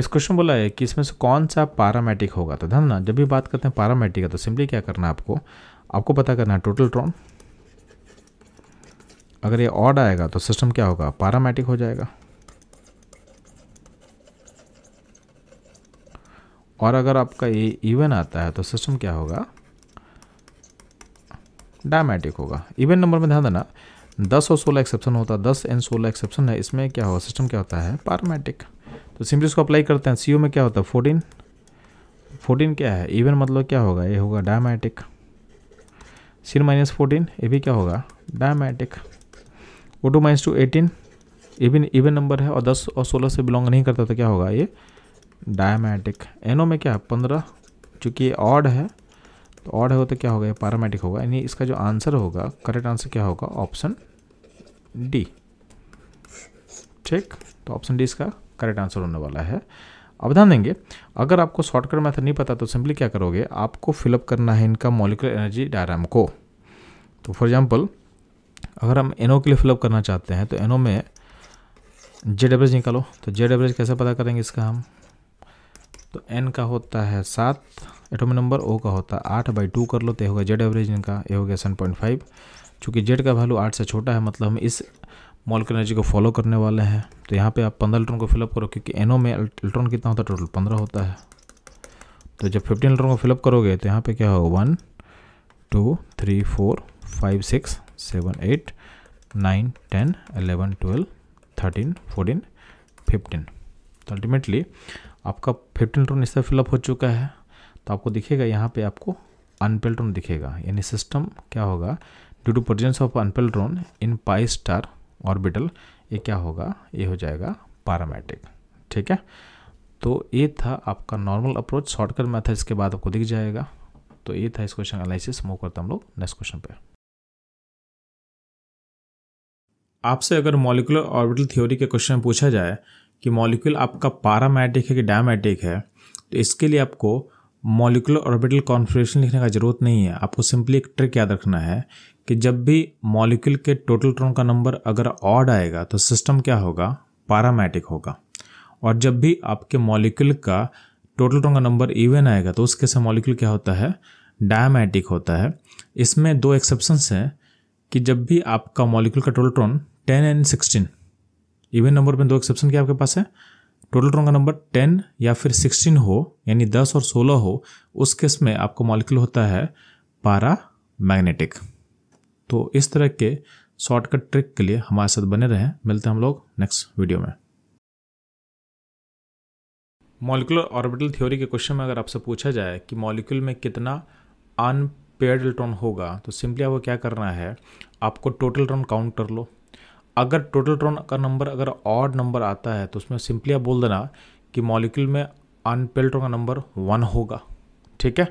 इस क्वेश्चन बोला है कि इसमें से कौन सा पारामेटिक होगा तो ध्यान ना जब भी बात करते हैं पारामेटिक का तो सिंपली क्या करना है आपको आपको पता करना है टोटल ट्रॉन अगर ये ऑड आएगा तो सिस्टम क्या होगा पारामेटिक हो जाएगा और अगर आपका ये इवन आता है तो सिस्टम क्या होगा डायमेटिक होगा इवन नंबर में ध्यान देना दस और सोलह एक्सेप्शन होता है दस एंड सोलह एक्सेप्शन है इसमें क्या होगा सिस्टम क्या होता है पारामेटिक तो सिंपली उसको अप्लाई करते हैं सी में क्या होता है फोर्टीन फोर्टीन क्या है इवन मतलब क्या होगा ये होगा डायमेटिक सी माइनस फोर्टीन ये भी क्या होगा डायमेटिक O two minus two eighteen even even number है और दस और सोलह से बिलोंग नहीं करता तो क्या होगा ये डायमेटिक एनो में क्या है पंद्रह चूँकि ये ऑड है तो ऑड है तो क्या होगा ये पैरामेटिक होगा यानी इसका जो आंसर होगा करेक्ट आंसर क्या होगा ऑप्शन डी ठीक तो ऑप्शन डी इसका करेक्ट आंसर होने वाला है अब ध्यान देंगे अगर आपको शॉर्टकट मेथड नहीं पता तो सिंपली क्या करोगे आपको फिलअप करना है इनका मॉलिकुलर एनर्जी डायराम को तो फॉर एग्जाम्पल अगर हम एनओ के लिए फिलअप करना चाहते हैं तो एनओ में जेड एवरेज निकालो तो जेड एवरेज कैसे पता करेंगे इसका हम तो एन का होता है सात एटोमिक नंबर ओ का होता है आठ बाई टू कर लो तो होगा जेड एवरेज इनका ये हो गया सेवन पॉइंट फाइव चूँकि जेड का वैल्यू आठ से छोटा है मतलब हम इस मॉलिक एनर्जी को फॉलो करने वाले हैं तो यहाँ पे आप पंद्रह इलेक्ट्रॉन को फिलअप करो क्योंकि एनो में इलेक्ट्रॉन कितना होता है टोटल पंद्रह होता है तो जब फिफ्टीन इलेक्ट्रॉन को फिलअप करोगे तो यहाँ पे क्या होगा one two three four five six seven eight nine ten eleven twelve thirteen fourteen fifteen तो अल्टीमेटली आपका फिफ्टीन इलेक्ट्रॉन इससे फिलअप हो चुका है तो आपको दिखेगा यहाँ पर आपको अनपेल्ट्रॉन दिखेगा यानी सिस्टम क्या होगा due to presence of unpaired electron in pi star orbital ये क्या होगा ये हो जाएगा पैरामेटिक ठीक है तो ये था आपका नॉर्मल अप्रोच शॉर्टकट मेथड इसके बाद आपको दिख जाएगा तो ये था इस क्वेश्चन एनालिसिस मूव करते हम लोग नेक्स्ट क्वेश्चन पे आपसे अगर मॉलिकुलर ऑर्बिटल थ्योरी के क्वेश्चन पूछा जाए कि मॉलिक्यूल आपका पारामैटिक है कि डायमेटिक है तो इसके लिए आपको मॉलिकुलर ऑर्बिटल कॉन्फ्रेशन लिखने का ज़रूरत नहीं है आपको सिंपली एक ट्रिक याद रखना है कि जब भी मॉलिक्यूल के टोटल ट्रोन का नंबर अगर ऑड आएगा तो सिस्टम क्या होगा पारामेटिक होगा और जब भी आपके मॉलिक्यूल का टोटल ट्रोन का नंबर इवन आएगा तो उसके से मॉलिक्यूल क्या होता है डायमैटिक होता है इसमें दो एक्सेप्शंस हैं कि जब भी आपका मॉलिक्यूल का total electron ten and sixteen even number में दो एक्सेप्शन क्या आपके पास है टोटल रोंग का नंबर टेन या फिर सिक्सटीन हो यानी दस और सोलह हो उस केस में आपको मॉलिक्यूल होता है पारा मैग्नेटिक तो इस तरह के शॉर्टकट ट्रिक के लिए हमारे साथ बने रहें मिलते हैं हम लोग नेक्स्ट वीडियो में मॉलिकुलर ऑर्बिटल थ्योरी के क्वेश्चन में अगर आपसे पूछा जाए कि मॉलिक्यूल में कितना अनपेयर्ड इलेक्ट्रॉन होगा तो सिंपली आपको क्या करना है आपको टोटल इलेक्ट्रॉन काउंट कर लो अगर टोटल ट्रॉन का नंबर अगर ऑड नंबर आता है तो उसमें सिंपली आप बोल देना कि मॉलिक्यूल में अनपेल्ट्रॉन का नंबर वन होगा ठीक है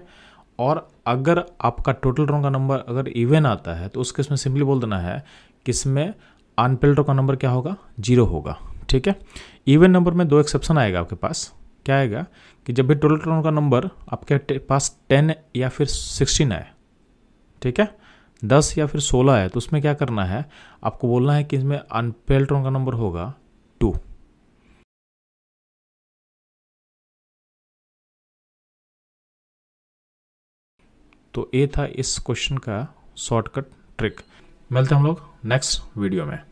और अगर आपका टोटल ट्रॉन का नंबर अगर इवन आता है तो उस केस में सिंपली बोल देना है कि इसमें अनपेल्ट्रॉन का नंबर क्या होगा जीरो होगा ठीक है इवन नंबर में दो एक्सेप्शन आएगा आपके पास क्या आएगा कि जब भी टोटल ट्रॉन का नंबर आपके पास टेन या फिर सिक्सटीन आए ठीक है दस या फिर सोलह है तो उसमें क्या करना है आपको बोलना है कि इसमें अनपेल्ट्रॉन का नंबर होगा टू तो ये था इस क्वेश्चन का शॉर्टकट ट्रिक मिलते हैं हम लोग नेक्स्ट वीडियो में